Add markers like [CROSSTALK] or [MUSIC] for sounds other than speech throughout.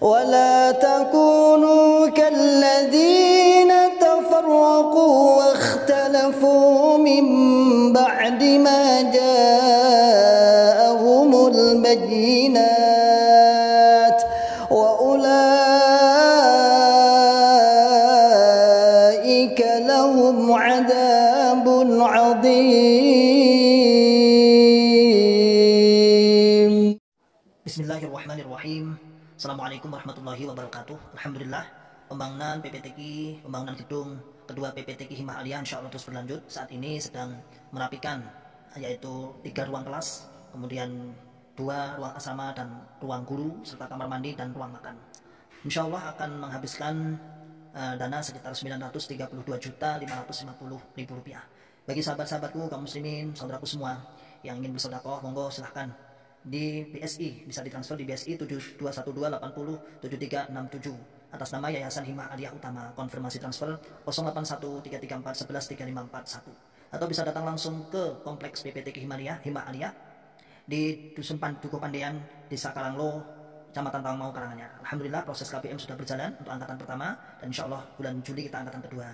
ولا تكونوا كالذين تفرقوا واختلفوا من بعد ما جاءهم البينات وأولئك لهم عذاب عظيم بسم الله الرحمن الرحيم Assalamualaikum warahmatullahi wabarakatuh. Alhamdulillah, pembangunan PPTK, pembangunan gedung kedua PPTK Himah Alia insya Allah terus berlanjut. Saat ini sedang merapikan yaitu tiga ruang kelas, kemudian dua ruang asrama dan ruang guru, serta kamar mandi dan ruang makan. Insya Allah akan menghabiskan uh, dana sekitar 932 550 ribu rupiah. Bagi sahabat-sahabatku, kaum muslimin, saudaraku semua yang ingin bersedekah, monggo silahkan di BSI bisa ditransfer di BSI 7212807367 atas nama Yayasan Hima Aliyah Utama konfirmasi transfer 081334113541 atau bisa datang langsung ke kompleks PPT Himalaya Hima Aliyah di Dusun Pandugo Pandean Desa Karanglo Kecamatan Tawangmangu Karanganyar. Alhamdulillah proses KPM sudah berjalan untuk angkatan pertama dan insya Allah bulan Juli kita angkatan kedua.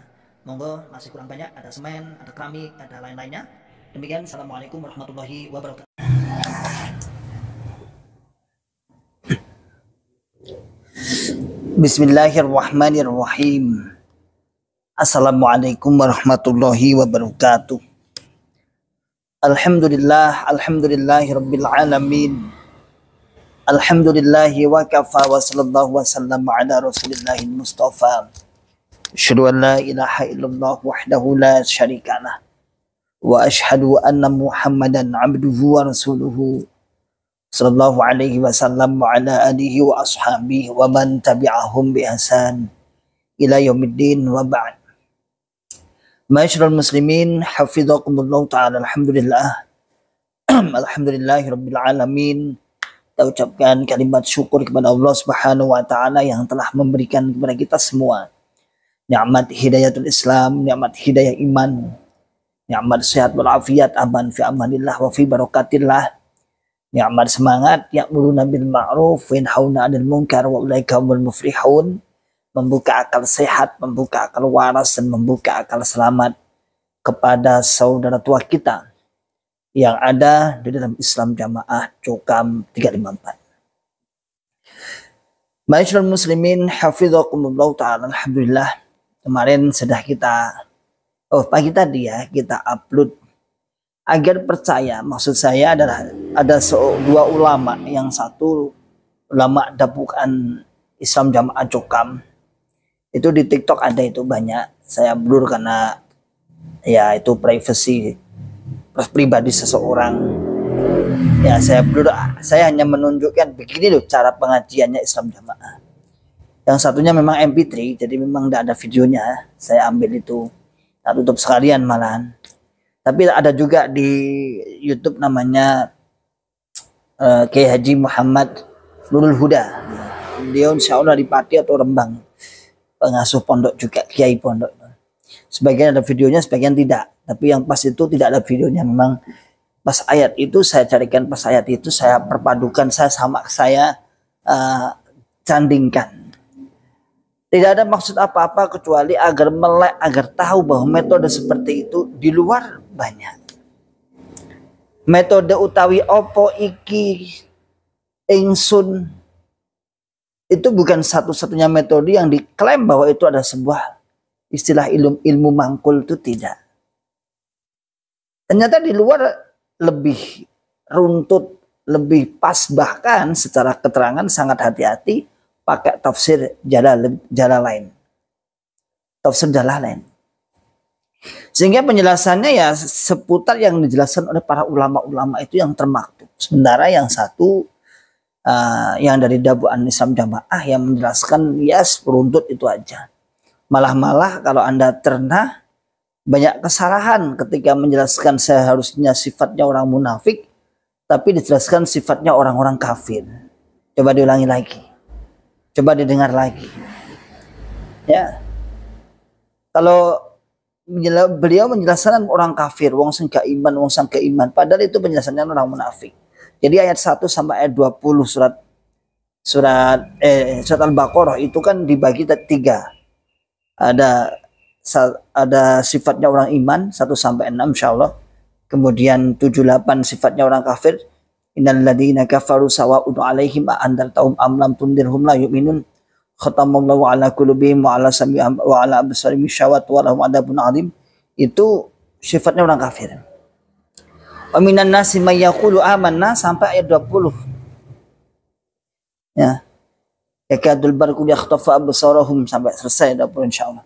Monggo masih kurang banyak ada semen, ada keramik, ada lain-lainnya. Demikian, Assalamualaikum warahmatullahi wabarakatuh. بسم الله الرحمن الرحيم السلام عليكم ورحمة الله وبركاته الحمد لله الحمد لله رب العالمين الحمد لله وكفى وصلى الله وسلم على رسول الله المصطفى أشهد أن لا إله إلا الله وحده لا شريك له وأشهد أن محمدا عبده ورسوله sallallahu alaihi wasallam wa ala alihi wa ashabihi wa man tabi'ahum bi ihsan ila yaumiddin wa ba'd. Masyarul muslimin, hafizakumullah taala alhamdulillah. [CLEARS THROAT] Alhamdulillahirabbil alamin. Kita ucapkan kalimat syukur kepada Allah Subhanahu wa taala yang telah memberikan kepada kita semua nikmat hidayatul Islam, nikmat hidayah iman, nikmat sehat walafiat, aman fi amanillah wa fi barakatillah Ni'mal semangat, ya'muruna bil ma'ruf, yanhauna 'anil munkar wa ulaika humul muflihun. Membuka akal sehat, membuka akal waras dan membuka akal selamat kepada saudara tua kita yang ada di dalam Islam Jamaah Cukam 354. Masyarakat muslimin hafizakumullah ta'ala alhamdulillah kemarin sudah kita oh pagi tadi ya kita upload agar percaya. Maksud saya adalah ada dua ulama, yang satu ulama dapukan Islam Jamaah Cokam. Itu di TikTok ada itu banyak. Saya blur karena ya itu privacy pribadi seseorang. Ya saya blur, saya hanya menunjukkan begini loh cara pengajiannya Islam Jamaah. Yang satunya memang MP3, jadi memang tidak ada videonya. Saya ambil itu, tak tutup sekalian malahan tapi ada juga di YouTube namanya uh, Kiai Haji Muhammad Nurul Huda dia insya Allah di Pati atau Rembang pengasuh pondok juga Kiai pondok sebagian ada videonya sebagian tidak tapi yang pas itu tidak ada videonya memang pas ayat itu saya carikan pas ayat itu saya perpadukan saya sama saya uh, candingkan tidak ada maksud apa-apa kecuali agar melek, agar tahu bahwa metode seperti itu di luar banyak. Metode utawi opo iki ingsun itu bukan satu-satunya metode yang diklaim bahwa itu ada sebuah istilah ilmu ilmu mangkul itu tidak. Ternyata di luar lebih runtut, lebih pas bahkan secara keterangan sangat hati-hati pakai tafsir jalan lain, Tafsir jalan lain, Sehingga penjelasannya ya seputar yang dijelaskan oleh para ulama-ulama itu yang termaktub. Sementara yang satu uh, yang dari Dabu An Islam Jamaah yang menjelaskan yes ya beruntut itu aja. Malah-malah kalau Anda ternah banyak kesalahan ketika menjelaskan seharusnya sifatnya orang munafik tapi dijelaskan sifatnya orang-orang kafir. Coba diulangi lagi coba didengar lagi ya kalau beliau menjelaskan orang kafir wong sing iman wong sang iman padahal itu penjelasannya orang munafik jadi ayat 1 sampai ayat 20 surat surat eh surat Al-Baqarah itu kan dibagi tiga ada ada sifatnya orang iman 1 sampai 6 insyaallah kemudian 78 sifatnya orang kafir innal ladina kafaru sawa'un 'alaihim a andartahum am lam tundirhum la yu'minun khatamallahu 'ala qulubihim wa 'ala sam'ihim wa 'ala absarihim syawat wa lahum adabun 'adzim itu sifatnya orang kafir wa minan nasi may yaqulu amanna sampai ayat 20 ya ya yakadul barku yakhtafu absarahum sampai selesai 20 insyaallah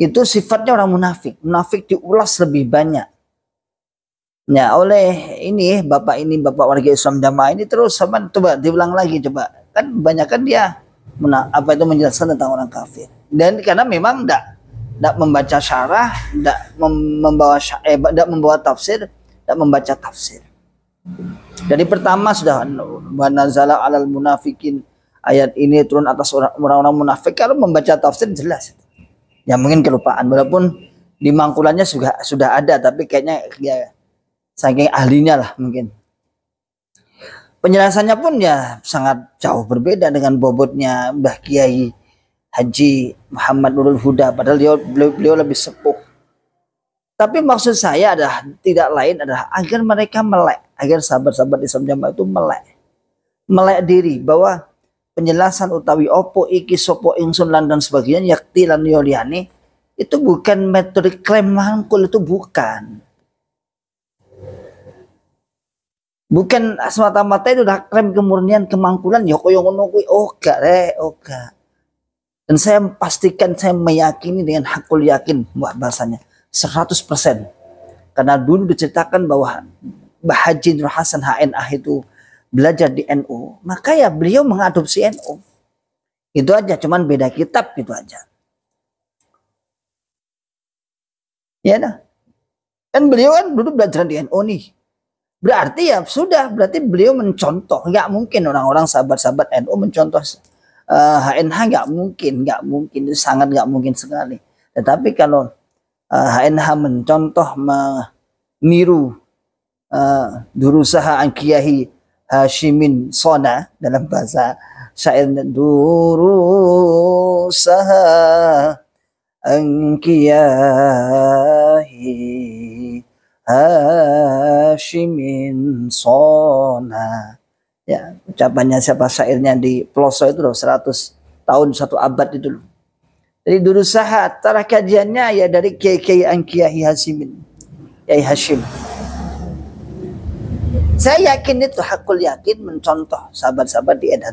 itu sifatnya orang munafik munafik diulas lebih banyak Ya oleh ini bapak ini bapak warga Islam jamaah ini terus sama coba diulang lagi coba kan banyak kan dia mena, apa itu menjelaskan tentang orang kafir dan karena memang tidak tidak membaca syarah tidak mem, membawa eh, tidak membawa tafsir tidak membaca tafsir dari pertama sudah wanazala alal munafikin ayat ini turun atas orang-orang munafik kalau membaca tafsir jelas ya mungkin kelupaan walaupun di mangkulannya sudah sudah ada tapi kayaknya ya saking ahlinya lah mungkin penjelasannya pun ya sangat jauh berbeda dengan bobotnya Mbah Kiai Haji Muhammad Nurul Huda padahal beliau, beliau, beliau lebih sepuh tapi maksud saya adalah tidak lain adalah agar mereka melek agar sahabat-sahabat di Jamaah itu melek melek diri bahwa penjelasan utawi opo iki sopo ingsun lan dan sebagainya yakti lan yoliani itu bukan metode klaim mangkul itu bukan Bukan semata-mata itu udah krem kemurnian kemangkulan ya koyo ngono kuwi oga oh, re oga. Oh, Dan saya pastikan saya meyakini dengan hakul yakin buat bahasanya 100%. Karena dulu diceritakan bahwa Bahajin Nur Hasan HNA itu belajar di NU, maka ya beliau mengadopsi NU. Itu aja, cuman beda kitab gitu aja. Ya nah. Kan beliau kan dulu belajar di NU nih. Berarti ya sudah, berarti beliau mencontoh. Nggak mungkin orang-orang sahabat-sahabat NU mencontoh uh, eh, HNH nggak mungkin, nggak mungkin, sangat nggak mungkin sekali. Tetapi kalau uh, eh, HNH mencontoh, meniru uh, eh, durusaha angkiyahi Hashimin Sona dalam bahasa syair durusaha angkiyahi Hashimin sona. Ya, ucapannya siapa syairnya di Ploso itu loh 100 tahun satu abad itu loh. Jadi dulu sahat, tarah kajiannya ya dari Kiai Kiai Angkiyahi Hashimin, Kiai Hashim. Saya yakin itu hakul yakin mencontoh sahabat-sahabat di Edah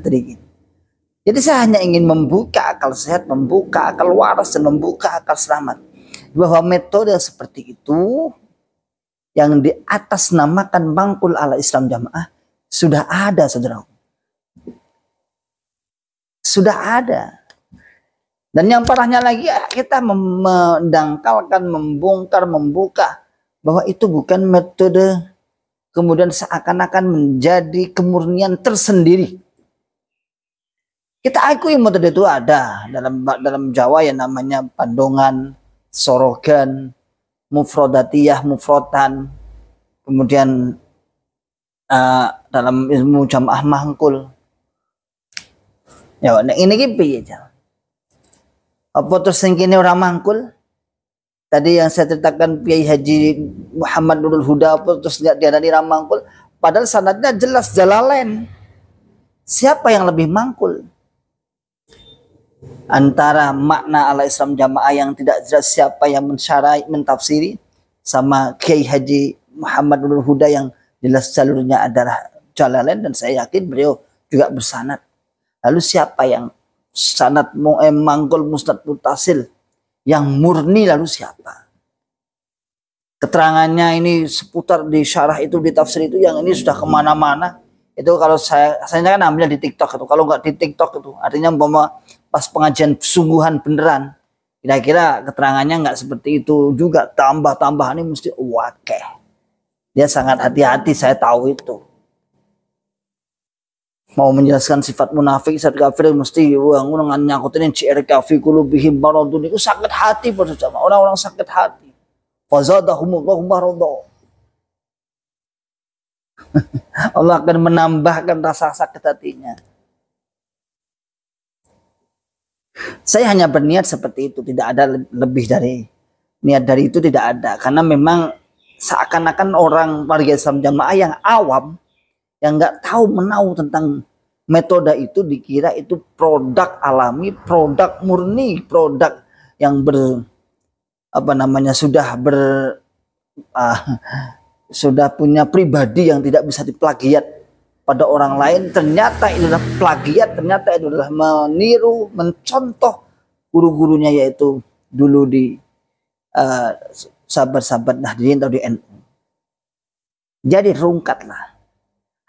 Jadi saya hanya ingin membuka akal sehat, membuka akal waras, dan membuka akal selamat. Bahwa metode seperti itu yang di atas namakan bangkul ala Islam jamaah sudah ada saudara. Sudah ada. Dan yang parahnya lagi ya, kita mendangkalkan, membongkar, membuka bahwa itu bukan metode kemudian seakan-akan menjadi kemurnian tersendiri. Kita akui metode itu ada dalam dalam Jawa yang namanya pandongan, sorogan, mufrodatiyah, mufrotan, kemudian uh, dalam ilmu jamaah mangkul. Ya, nah ini gini ya Apa terus sing orang mangkul? Tadi yang saya ceritakan Kiai Haji Muhammad Nurul Huda apa terus lihat dia dari ramangkul, padahal sanadnya jelas jalalain. Siapa yang lebih mangkul? antara makna ala Islam jamaah yang tidak jelas siapa yang mensyarai mentafsiri sama Kiai Haji Muhammad Nur Huda yang jelas jalurnya adalah Jalalain dan saya yakin beliau juga bersanat. Lalu siapa yang sanat mu'em eh, manggol mustad mutasil yang murni lalu siapa? Keterangannya ini seputar di syarah itu di tafsir itu yang ini sudah kemana-mana itu kalau saya saya kan ambilnya di TikTok itu kalau nggak di TikTok itu artinya umpama pas pengajian sungguhan beneran kira-kira keterangannya nggak seperti itu juga tambah-tambah ini mesti wake. dia sangat hati-hati saya tahu itu mau menjelaskan sifat munafik sifat kafir mesti uang dengan nyakutin CR kafir bihim barodun itu sakit hati bersama orang-orang sakit hati fazadahumullahu maradun [LAUGHS] Allah akan menambahkan rasa sakit hatinya. Saya hanya berniat seperti itu, tidak ada lebih dari niat dari itu tidak ada. Karena memang seakan-akan orang warga Islam jamaah yang awam, yang nggak tahu menau tentang metode itu dikira itu produk alami, produk murni, produk yang ber apa namanya sudah ber uh, [LAUGHS] sudah punya pribadi yang tidak bisa diplagiat pada orang lain ternyata itu adalah plagiat ternyata itu adalah meniru mencontoh guru-gurunya yaitu dulu di uh, sahabat-sahabat Nahdlin atau di NU jadi rungkatlah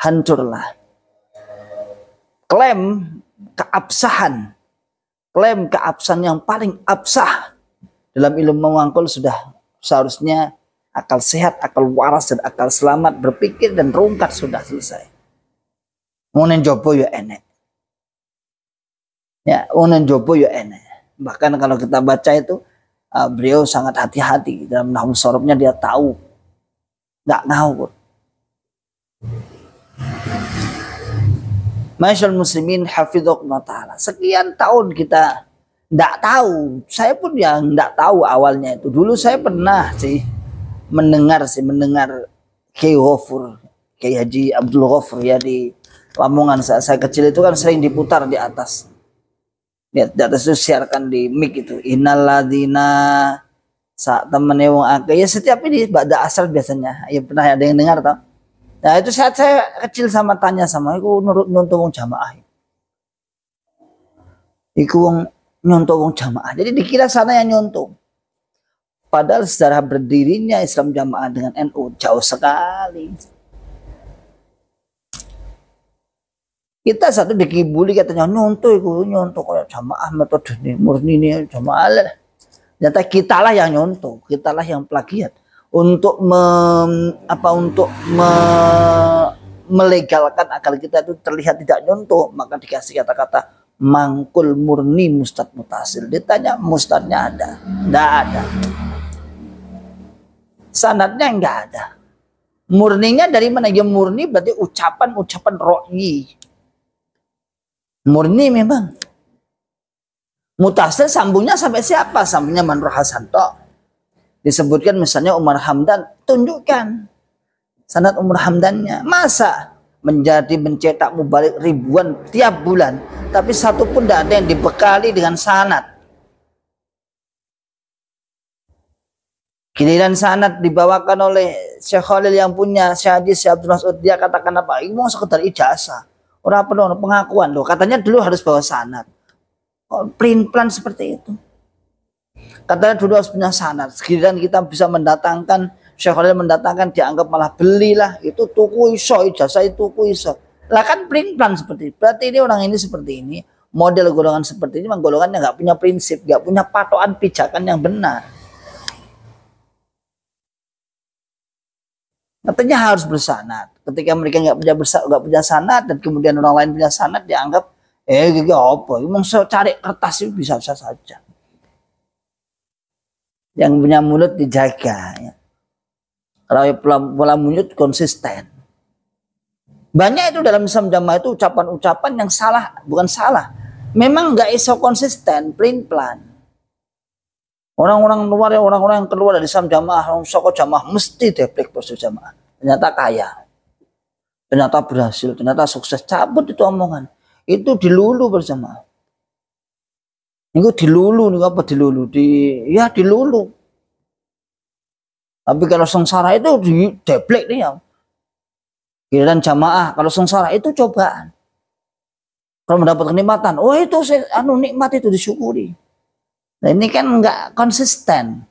hancurlah klaim keabsahan klaim keabsahan yang paling absah dalam ilmu mengangkul sudah seharusnya akal sehat, akal waras, dan akal selamat berpikir dan rungkat sudah selesai. Unen jopo ya enek. Ya, unen jopo ya enek. Bahkan kalau kita baca itu, uh, beliau sangat hati-hati dalam nahum sorobnya dia tahu. Nggak ngawur. Masyal muslimin hafidhullah ta'ala. Sekian tahun kita tidak tahu. Saya pun yang tidak tahu awalnya itu. Dulu saya pernah sih mendengar sih mendengar Kiai Ghafur Kiai Haji Abdul Ghafur ya di Lamongan saat saya kecil itu kan sering diputar di atas Ya, di atas itu siarkan di mic itu inaladina saat temennya wong ake. ya setiap ini pada asal biasanya ya pernah ada yang dengar tau nah itu saat saya kecil sama tanya sama aku nurut nyontoh wong jamaah ya? iku wong nyontoh wong jamaah jadi dikira sana yang nyontoh Padahal sejarah berdirinya Islam jamaah dengan NU jauh sekali. Kita satu dikibuli katanya nyontoh itu nyontoh kayak jamaah metode ini murni ini jamaah lah. Nyata kita lah yang nyontoh, kita lah yang plagiat untuk mem apa untuk me, melegalkan akal kita itu terlihat tidak nyontoh maka dikasih kata-kata mangkul murni mustad mutasil. Ditanya mustadnya ada, tidak ada sanatnya enggak ada. Murninya dari mana? Ya murni berarti ucapan-ucapan ro'i. Murni memang. Mutasil sambungnya sampai siapa? Sambungnya Manruh Hasan Tok. Disebutkan misalnya Umar Hamdan, tunjukkan sanat Umar Hamdannya. Masa menjadi mencetak mubalik ribuan tiap bulan, tapi satu pun tidak ada yang dibekali dengan sanat. Giliran sanat dibawakan oleh Syekh Khalil yang punya Syekh Hadis Syekh Abdul Mas'ud dia katakan apa? Ini mau sekedar ijazah. Orang penuh pengakuan loh. Katanya dulu harus bawa sanat Oh, plan seperti itu. Katanya dulu harus punya sanat Giliran kita bisa mendatangkan Syekh Khalil mendatangkan dianggap malah belilah itu tuku iso ijazah itu tuku iso. Lah kan plan seperti itu. Berarti ini orang ini seperti ini. Model golongan seperti ini memang golongan yang nggak punya prinsip, gak punya patokan pijakan yang benar. Katanya harus bersanat. Ketika mereka nggak punya bersanat nggak punya sanat dan kemudian orang lain punya sanat dianggap eh gitu apa? Emang saya cari kertas itu bisa bisa saja. Yang punya mulut dijaga. Ya. Pola mulut konsisten. Banyak itu dalam Islam jamaah itu ucapan-ucapan yang salah, bukan salah. Memang nggak iso konsisten, plain plan Orang-orang luar, ya orang-orang yang keluar dari Islam jamaah, soko jamaah mesti deplek poso jamaah. Ternyata kaya. Ternyata berhasil, ternyata sukses. Cabut itu omongan. Itu dilulu berjamaah. Niku dilulu, ini apa dilulu? Di ya dilulu. Tapi kalau sengsara itu di deplek nih ya. Kiraan jamaah, kalau sengsara itu cobaan. Kalau mendapat kenikmatan, oh itu anu nikmat itu disyukuri. Nah ini kan nggak konsisten.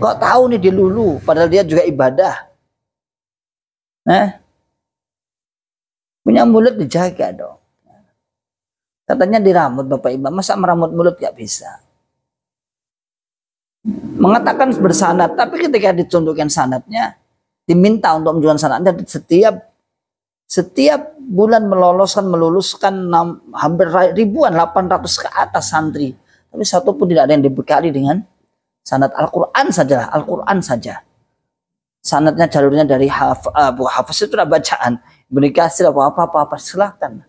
Kok tahu nih lulu padahal dia juga ibadah. Nah, punya mulut dijaga dong. Katanya diramut Bapak Ibu, masa meramut mulut gak bisa? Mengatakan bersanat, tapi ketika ditunjukkan sanatnya, diminta untuk menjual sanatnya setiap setiap bulan meloloskan meluluskan hampir ribuan 800 ke atas santri tapi satu pun tidak ada yang dibekali dengan sanad Al-Quran saja, Al-Quran saja. Sanadnya jalurnya dari haf, Abu uh, Hafiz itu bacaan. Ibnu apa apa apa, apa silahkan.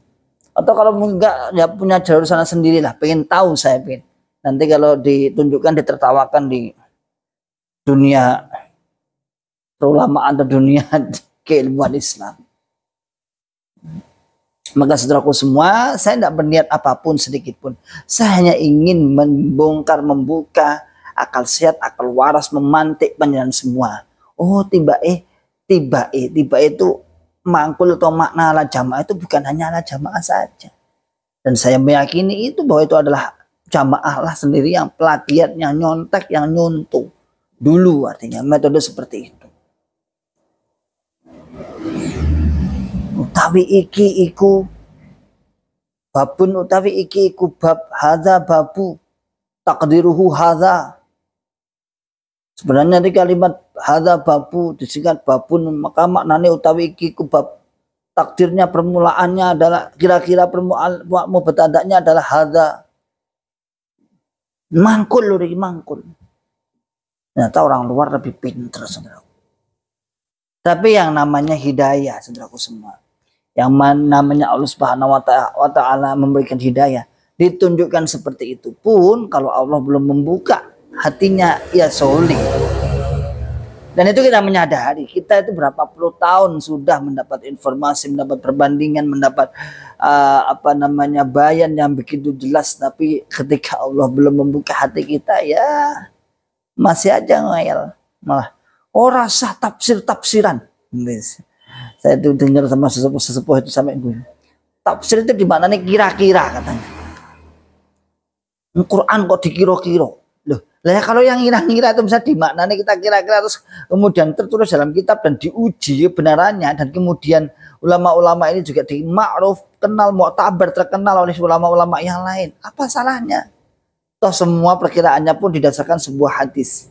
Atau kalau enggak ya punya jalur sana sendirilah, pengen tahu saya pengen. Nanti kalau ditunjukkan ditertawakan di dunia ulama atau dunia [LAUGHS] keilmuan Islam. Maka saudaraku semua, saya tidak berniat apapun sedikit pun. Saya hanya ingin membongkar, membuka akal sehat, akal waras, memantik panjenengan semua. Oh, tiba eh, tiba eh, tiba itu mangkul atau makna ala jamaah itu bukan hanya ala jamaah saja. Dan saya meyakini itu bahwa itu adalah jamaah lah sendiri yang pelatihan yang nyontek, yang nyuntuh. Dulu artinya metode seperti itu. utawi iki iku babun utawi iki iku bab hadza babu takdiruhu hadza sebenarnya di kalimat hadza babu disingkat babun maka maknanya utawi iki iku bab takdirnya permulaannya adalah kira-kira permulaan betandanya adalah hadza mangkul lho mangkul ternyata orang luar lebih pinter saudara tapi yang namanya hidayah saudaraku semua yang namanya Allah Subhanahu wa taala memberikan hidayah ditunjukkan seperti itu pun kalau Allah belum membuka hatinya ya solih dan itu kita menyadari kita itu berapa puluh tahun sudah mendapat informasi mendapat perbandingan mendapat uh, apa namanya bayan yang begitu jelas tapi ketika Allah belum membuka hati kita ya masih aja ngayal malah oh rasa tafsir tafsiran saya itu dengar sama sesepuh-sesepuh itu sampai gue tafsir itu di mana kira-kira katanya Quran kok dikira-kira loh lah ya kalau yang kira-kira itu bisa dimaknanya kita kira-kira terus kemudian tertulis dalam kitab dan diuji benarannya dan kemudian ulama-ulama ini juga di ma'ruf kenal mau mu'tabar terkenal oleh ulama-ulama yang lain apa salahnya toh semua perkiraannya pun didasarkan sebuah hadis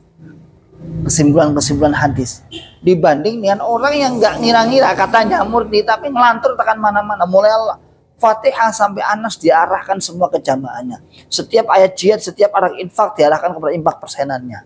kesimpulan-kesimpulan hadis dibanding dengan orang yang nggak ngira-ngira katanya murni tapi ngelantur tekan mana-mana mulai Allah Fatihah sampai Anas diarahkan semua ke jamaahnya. Setiap ayat jihad, setiap arah infak diarahkan kepada infak persenannya.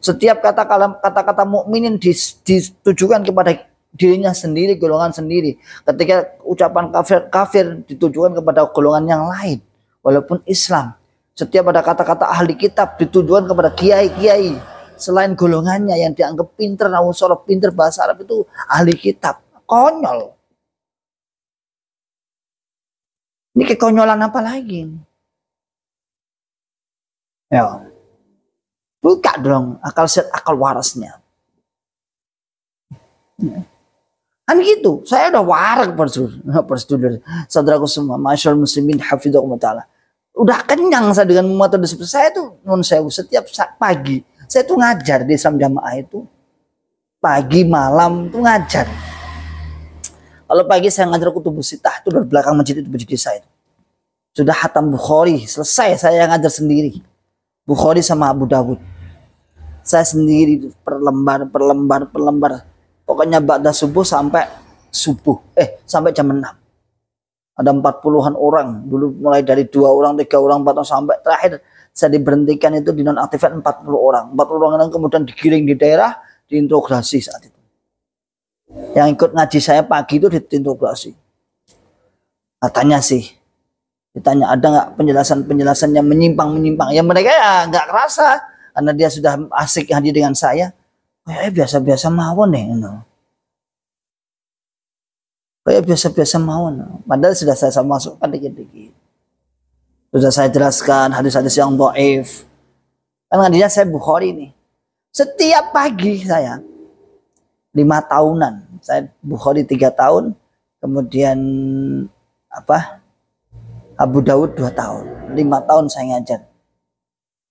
Setiap kata-kata kata-kata mukminin ditujukan kepada dirinya sendiri, golongan sendiri. Ketika ucapan kafir kafir ditujukan kepada golongan yang lain, walaupun Islam. Setiap ada kata-kata ahli kitab ditujukan kepada kiai-kiai Selain golongannya yang dianggap pinter, namun seorang pinter bahasa Arab itu ahli kitab. Konyol. Ini kekonyolan apa lagi? Ya. Buka dong akal set akal warasnya. Ya. Kan gitu. Saya udah warak persetujuan. [LAUGHS] Saudaraku semua, Masyur muslimin hafidhakumullah ta'ala. Udah kenyang saya dengan memuat Saya tuh, non saya setiap pagi saya tuh ngajar di Islam Jamaah itu pagi malam tuh ngajar. Kalau pagi saya ngajar kutubus sitah itu dari belakang masjid itu masjid saya itu. Sudah hatam Bukhari, selesai saya ngajar sendiri. Bukhari sama Abu Dawud. Saya sendiri per lembar, per lembar, per lembar. Pokoknya ba'da subuh sampai subuh. Eh, sampai jam 6. Ada 40-an orang. Dulu mulai dari dua orang, tiga orang, empat orang, sampai terakhir saya diberhentikan itu di dinonaktifkan 40 orang. 40 orang yang kemudian digiring di daerah, diintrogasi saat itu. Yang ikut ngaji saya pagi itu diintrogasi. Katanya nah, sih, ditanya ada nggak penjelasan-penjelasan yang menyimpang-menyimpang. Ya mereka ya nggak kerasa, karena dia sudah asik hadir dengan saya. eh, biasa-biasa mawon deh. You Kayak biasa-biasa mawon. Padahal sudah saya masukkan dikit-dikit. Sudah saya jelaskan hadis-hadis yang do'if. Kan dia saya Bukhari nih. Setiap pagi saya, lima tahunan. Saya Bukhari tiga tahun, kemudian apa Abu Daud dua tahun. Lima tahun saya ngajar.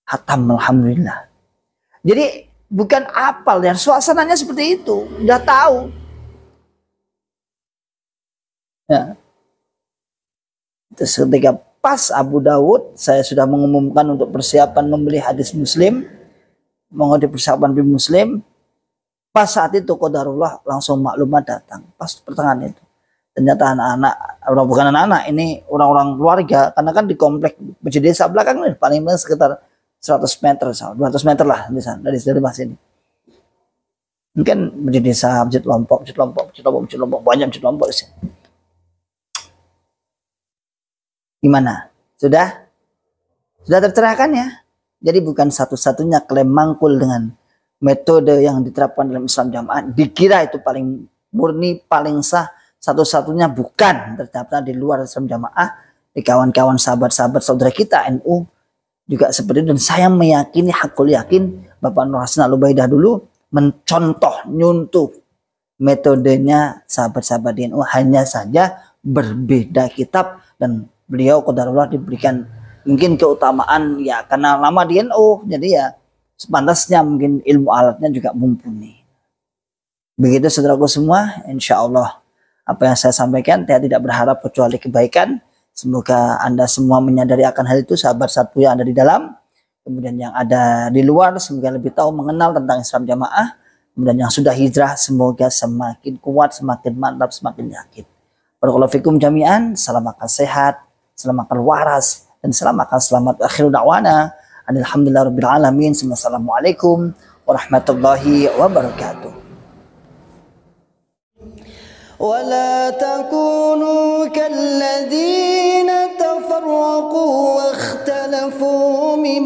Hatam Alhamdulillah. Jadi bukan apal ya, suasananya seperti itu. Udah tahu. Ya. Terus ketika pas Abu Dawud saya sudah mengumumkan untuk persiapan membeli hadis muslim mengutip persiapan bim muslim pas saat itu Qadarullah langsung maklumat datang pas pertengahan itu ternyata anak-anak orang bukan anak-anak ini orang-orang keluarga karena kan di komplek masjid desa belakang ini paling banyak sekitar 100 meter 200 meter lah bisa dari dari masjid ini mungkin masjid desa masjid lompok masjid lompok masjid lompok masjid lompok banyak masjid lompok sih Gimana? Sudah? Sudah tercerahkan ya? Jadi bukan satu-satunya klaim mangkul dengan metode yang diterapkan dalam Islam jamaah dikira itu paling murni, paling sah, satu-satunya bukan tercapta di luar Islam jamaah di kawan-kawan sahabat-sahabat saudara kita NU juga seperti itu dan saya meyakini hakul yakin Bapak Nur Hasan Alubaidah dulu mencontoh nyuntuh metodenya sahabat-sahabat di NU hanya saja berbeda kitab dan beliau kodarullah diberikan mungkin keutamaan ya karena lama di NU jadi ya sepantasnya mungkin ilmu alatnya juga mumpuni begitu saudaraku semua insya Allah apa yang saya sampaikan saya tidak berharap kecuali kebaikan semoga anda semua menyadari akan hal itu sahabat satu yang ada di dalam kemudian yang ada di luar semoga lebih tahu mengenal tentang Islam jamaah kemudian yang sudah hijrah semoga semakin kuat semakin mantap semakin yakin Barakallahu jami'an, selamat sehat, selama akal waras dan selama akal selamat. akhir da'wana. Alhamdulillah Rabbil Alamin. Assalamualaikum warahmatullahi wabarakatuh. ولا تكونوا كالذين تفرقوا واختلفوا من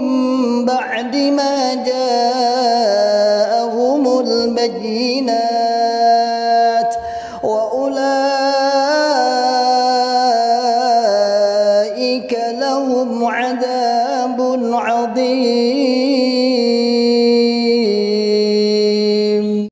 بعد ما جاءهم البينات